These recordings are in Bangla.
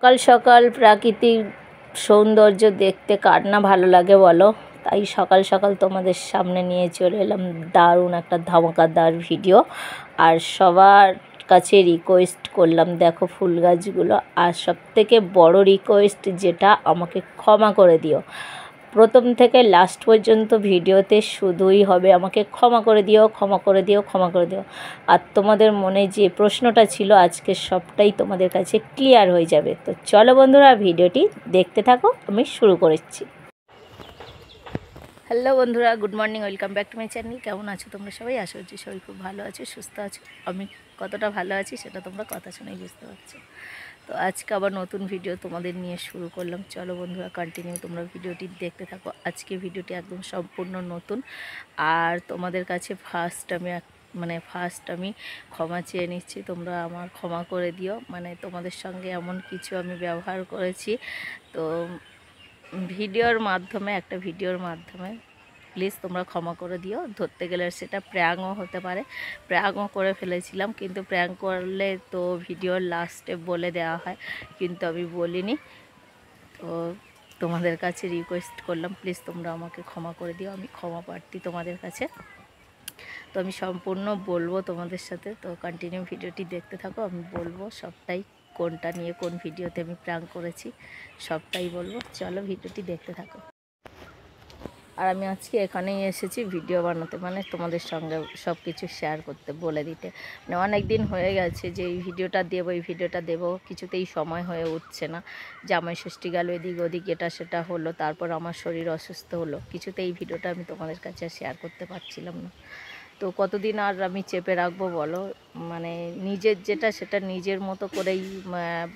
সকাল সকাল প্রাকৃতিক সৌন্দর্য দেখতে কার না ভালো লাগে বলো তাই সকাল সকাল তোমাদের সামনে নিয়ে চলে এলাম দারুণ একটা ধামাকাদার ভিডিও আর সবার কাছে রিকোয়েস্ট করলাম দেখো ফুল গাছগুলো আর সবথেকে বড় রিকোয়েস্ট যেটা আমাকে ক্ষমা করে দিও প্রথম থেকে লাস্ট পর্যন্ত ভিডিওতে শুধুই হবে আমাকে ক্ষমা করে দিও ক্ষমা করে দিও ক্ষমা করে দিও আর তোমাদের মনে যে প্রশ্নটা ছিল আজকে সবটাই তোমাদের কাছে ক্লিয়ার হয়ে যাবে তো চলো বন্ধুরা ভিডিওটি দেখতে থাকো আমি শুরু করেছি হ্যালো বন্ধুরা good morning welcome back to my channel কেমন আছো তোমরা সবাই আশা করছি সবাই খুব ভালো আছো সুস্থ আছো আমি কতটা ভালো আছি সেটা তোমরা কথা শুনেই বুঝতে পারছো তো আজকে আবার নতুন ভিডিও তোমাদের নিয়ে শুরু করলাম চলো বন্ধুরা কন্টিনিউ তোমরা ভিডিওটি দেখতে থাকো আজকে ভিডিওটি একদম সম্পূর্ণ নতুন আর তোমাদের কাছে ফার্স্ট আমি মানে ফার্স্ট আমি ক্ষমা চেয়ে নিচ্ছি তোমরা আমার ক্ষমা করে দিও মানে তোমাদের সঙ্গে এমন কিছু আমি ব্যবহার করেছি তো ভিডিওর মাধ্যমে একটা ভিডিওর মাধ্যমে প্লিজ তোমরা ক্ষমা করে দিও ধরতে গেলে সেটা প্র্যাঙও হতে পারে প্র্যাঙ্কও করে ফেলেছিলাম কিন্তু প্র্যাঙ্ক করলে তো ভিডিওর লাস্টে বলে দেওয়া হয় কিন্তু আমি বলিনি তো তোমাদের কাছে রিকোয়েস্ট করলাম প্লিজ তোমরা আমাকে ক্ষমা করে দিও আমি ক্ষমা প্রার্থী তোমাদের কাছে তো আমি সম্পূর্ণ বলবো তোমাদের সাথে তো কন্টিনিউ ভিডিওটি দেখতে থাকো আমি বলবো সবটাই কোনটা নিয়ে কোন ভিডিওতে আমি প্রাং করেছি সবটাই বলবো চলো ভিডিওটি দেখতে থাকো আর আমি আজকে এখানেই এসেছি ভিডিও বানাতে মানে তোমাদের সঙ্গে সব কিছু শেয়ার করতে বলে দিতে মানে অনেক দিন হয়ে গেছে যে এই ভিডিওটা দেবো এই ভিডিওটা দেবো কিছুতেই সময় হয়ে উঠছে না জামাই ষষ্ঠী গেল এদিক ওদিক এটা সেটা হলো তারপর আমার শরীর অসুস্থ হলো কিছুতে এই ভিডিওটা আমি তোমাদের কাছে শেয়ার করতে পারছিলাম না তো কতদিন আর আমি চেপে রাখবো বলো মানে নিজের যেটা সেটা নিজের মতো করেই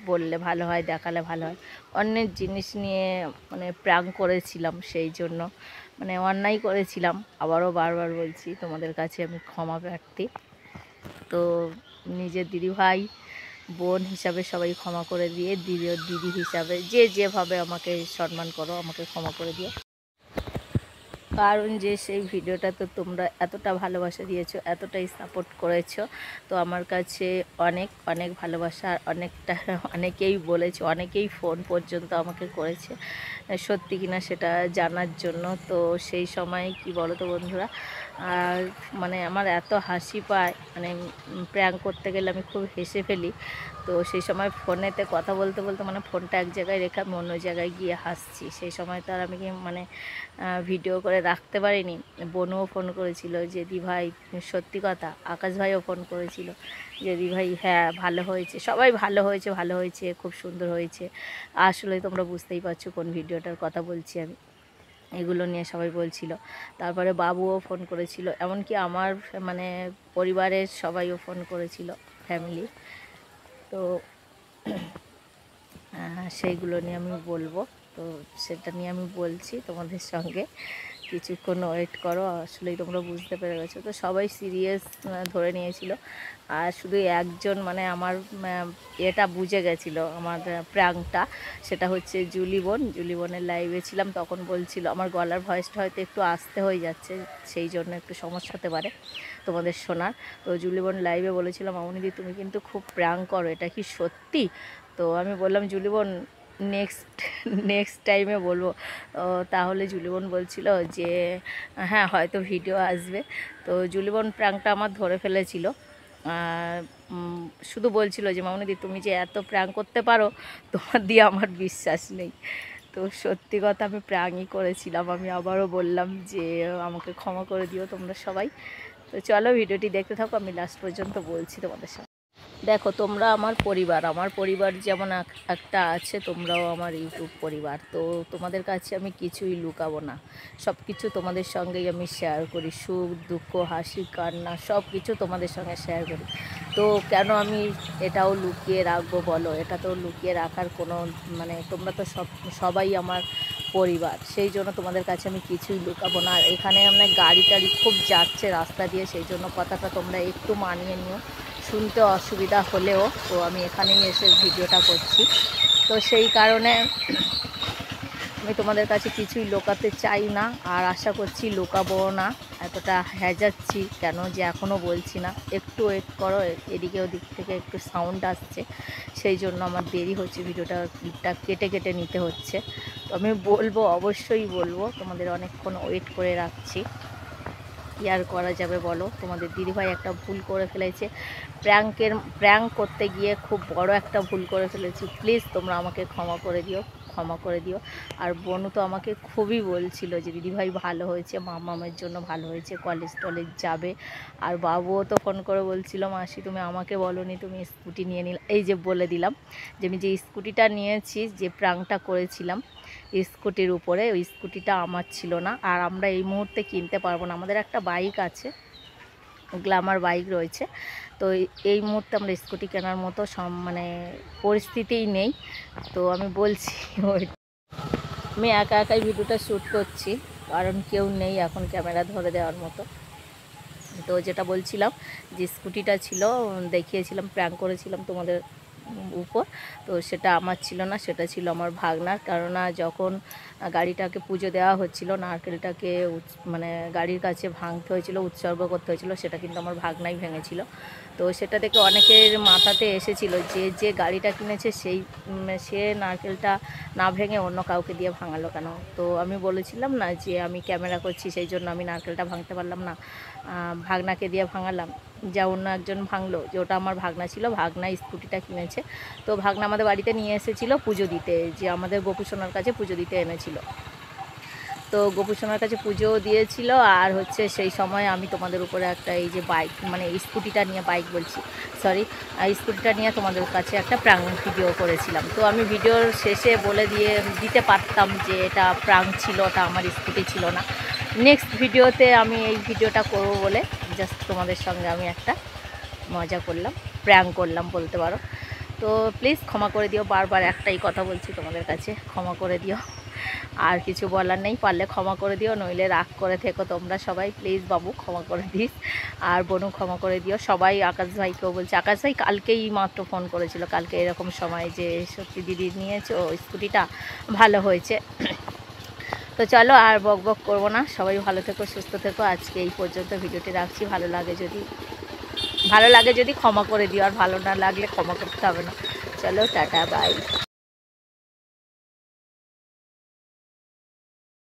বললে ভালো হয় দেখালে ভালো হয় অন্যের জিনিস নিয়ে মানে প্রাং করেছিলাম সেই জন্য মানে অন্যায় করেছিলাম আবারও বারবার বলছি তোমাদের কাছে আমি ক্ষমা প্রার্থী তো নিজের দিদিভাই বোন হিসাবে সবাই ক্ষমা করে দিয়ে দিদি দিদি হিসাবে যে যেভাবে আমাকে সম্মান করো আমাকে ক্ষমা করে দিয়ে কারণ যে সেই ভিডিওটা তো তোমরা এতটা ভালোবাসা দিয়েছো এতটাই সাপোর্ট করেছো তো আমার কাছে অনেক অনেক ভালোবাসা আর অনেকটা অনেকেই বলেছে অনেকেই ফোন পর্যন্ত আমাকে করেছে সত্যি কিনা সেটা জানার জন্য তো সেই সময় কি বলো তো বন্ধুরা আর মানে আমার এত হাসি পায় মানে প্র্যাঙ্ক করতে গেলে আমি খুব হেসে ফেলি তো সেই সময় ফোনেতে কথা বলতে বলতে মানে ফোনটা এক জায়গায় রেখে আমি অন্য জায়গায় গিয়ে হাসছি সেই সময় তো আর আমি মানে ভিডিও করে রাখতে পারিনি বোনও ফোন করেছিল যে দি ভাই সত্যি কথা আকাশ ভাইও ফোন করেছিল যে দি ভাই হ্যাঁ ভালো হয়েছে সবাই ভালো হয়েছে ভালো হয়েছে খুব সুন্দর হয়েছে আসলে তোমরা বুঝতেই পারছো কোন ভিডিওটার কথা বলছি আমি এগুলো নিয়ে সবাই বলছিল তারপরে বাবুও ফোন করেছিল এমনকি আমার মানে পরিবারের সবাইও ফোন করেছিল ফ্যামিলি তো সেইগুলো নিয়ে আমি বলবো তো সেটা নিয়ে আমি বলছি তোমাদের সঙ্গে কিছুক্ষণ ওয়েট করো আসলেই তোমরা বুঝতে পেরে গেছো তো সবাই সিরিয়াস ধরে নিয়েছিল আর শুধু একজন মানে আমার এটা বুঝে গেছিলো আমার প্রাংটা সেটা হচ্ছে জুলিবন জুলিবনের লাইভে ছিলাম তখন বলছিল আমার গলার ভয়েসটা হয়তো একটু আসতে হয়ে যাচ্ছে সেই জন্য একটু সমস্যা হতে পারে তোমাদের শোনার তো জুলিবন লাইভে বলেছিলাম অমনিদি তুমি কিন্তু খুব প্রাং করো এটা কি সত্যি তো আমি বললাম জুলিবন নেক্সট নেক্সট টাইমে বলবো তাহলে জুলিবন বলছিল যে হ্যাঁ হয়তো ভিডিও আসবে তো জুলিবন প্রাঙ্কটা আমার ধরে ফেলেছিল শুধু বলছিল যে মামনিদি তুমি যে এত প্রাং করতে পারো তোমার দিয়ে আমার বিশ্বাস নেই তো সত্যি কথা আমি প্রাঙই করেছিলাম আমি আবারও বললাম যে আমাকে ক্ষমা করে দিও তোমরা সবাই তো চলো ভিডিওটি দেখতে থাকো আমি লাস্ট পর্যন্ত বলছি তোমাদের সাথে দেখো তোমরা আমার পরিবার আমার পরিবার যেমন একটা আছে তোমরাও আমার ইউটিউব পরিবার তো তোমাদের কাছে আমি কিছুই লুকাবো না সব কিছু তোমাদের সঙ্গেই আমি শেয়ার করি সুখ দুঃখ হাসি কান্না সব কিছু তোমাদের সঙ্গে শেয়ার করি তো কেন আমি এটাও লুকিয়ে রাখবো বলো এটা তো লুকিয়ে রাখার কোনো মানে তোমরা তো সব সবাই আমার পরিবার সেই জন্য তোমাদের কাছে আমি কিছুই লুকাবো না আর এখানে আমরা মানে গাড়ি টাড়ি খুব যাচ্ছে রাস্তা দিয়ে সেই জন্য কথাটা তোমরা একটু মানিয়ে নিও শুনতে অসুবিধা হলেও তো আমি এখানেই এসে ভিডিওটা করছি তো সেই কারণে আমি তোমাদের কাছে কিছুই লোকাতে চাই না আর আশা করছি লোকাবো না এতটা হ্যাজাচ্ছি কেন যে এখনও বলছি না একটু ওয়েট করো এদিকে ওদিক থেকে একটু সাউন্ড আসছে সেই জন্য আমার দেরি হচ্ছে ভিডিওটা ক্লিপটা কেটে কেটে নিতে হচ্ছে তো আমি বলবো অবশ্যই বলবো তোমাদের অনেকক্ষণ ওয়েট করে রাখছি কি আর করা যাবে বলো তোমাদের দিদিভাই একটা ভুল করে ফেলেছে প্র্যাঙ্কের প্র্যাঙ্ক করতে গিয়ে খুব বড় একটা ভুল করে ফেলেছি প্লিজ তোমরা আমাকে ক্ষমা করে দিও ক্ষমা করে দিও আর বনু তো আমাকে খুবই বলছিল যে দিদিভাই ভালো হয়েছে মামামের জন্য ভালো হয়েছে কলেজ টলেজ যাবে আর বাবুও তো ফোন করে বলছিল মাসি তুমি আমাকে বলনি তুমি স্কুটি নিয়ে নিলাম এই যে বলে দিলাম যে আমি যে স্কুটিটা নিয়েছি যে প্র্যাঙ্কটা করেছিলাম স্কুটির উপরে ওই স্কুটিটা আমার ছিল না আর আমরা এই মুহূর্তে কিনতে পারবো না আমাদের একটা বাইক আছে গ্লামার বাইক রয়েছে তো এই মুহূর্তে আমরা স্কুটি কেনার মতো সব মানে পরিস্থিতিই নেই তো আমি বলছি ওই আমি একা একাই ভিডিওটা শ্যুট করছি কারণ কেউ নেই এখন ক্যামেরা ধরে দেওয়ার মতো তো যেটা বলছিলাম যে স্কুটিটা ছিল দেখিয়েছিলাম প্র্যাঙ্ক করেছিলাম তোমাদের উপর তো সেটা আমার ছিল না সেটা ছিল আমার ভাগনার কেননা যখন গাড়িটাকে পুজো দেওয়া হচ্ছিল নারকেলটাকে মানে গাড়ির কাছে ভাঙতে হয়েছিল উৎসর্গ করতে হয়েছিল সেটা কিন্তু আমার ভাগনাই ভেঙেছিল তো সেটা থেকে অনেকের মাথাতে এসেছিল যে যে গাড়িটা কিনেছে সেই সে নারকেলটা না ভেঙে অন্য কাউকে দিয়ে ভাঙালো কেন তো আমি বলেছিলাম না যে আমি ক্যামেরা করছি সেই জন্য আমি নারকেলটা ভাঙতে পারলাম না ভাগনাকে দিয়ে ভাঙালাম যা অন্য একজন ভাঙলো যে ওটা আমার ভাগনা ছিল ভাগনা স্কুটিটা কিনেছে তো ভাগনা আমাদের বাড়িতে নিয়ে এসেছিলো পুজো দিতে যে আমাদের গোপুসোনার কাছে পুজো দিতে এনেছিল তো গোপুসোনার কাছে পুজো দিয়েছিল আর হচ্ছে সেই সময় আমি তোমাদের উপরে একটা এই যে বাইক মানে স্কুটিটা নিয়ে বাইক বলছি সরি স্কুটিটা নিয়ে তোমাদের কাছে একটা প্রাং ভিডিও করেছিলাম তো আমি ভিডিওর শেষে বলে দিয়ে দিতে পারতাম যে এটা প্রাং ছিল ওটা আমার স্কুটি ছিল না নেক্সট ভিডিওতে আমি এই ভিডিওটা করব বলে জাস্ট তোমাদের সঙ্গে আমি একটা মজা করলাম প্র্যাং করলাম বলতে পারো তো প্লিজ ক্ষমা করে দিও বারবার একটাই কথা বলছি তোমাদের কাছে ক্ষমা করে দিও আর কিছু বলার নেই পারলে ক্ষমা করে দিও নইলে রাগ করে থেকো তোমরা সবাই প্লিজ বাবু ক্ষমা করে দিস আর বনু ক্ষমা করে দিও সবাই আকাশ ভাইকেও বলছে আকাশ ভাই কালকেই মাত্র ফোন করেছিল কালকে এরকম সময় যে সত্যি দিদি নিয়েছো স্কুটিটা ভালো হয়েছে তো চলো আর বক বক করবো না সবাই ভালো থেকো সুস্থ থেকো আজকে এই পর্যন্ত ভিডিওটি রাখছি ভালো লাগে যদি ভালো লাগে যদি ক্ষমা করে দিও আর ভালো না লাগলে ক্ষমা করতে হবে না চলো টাটা বাই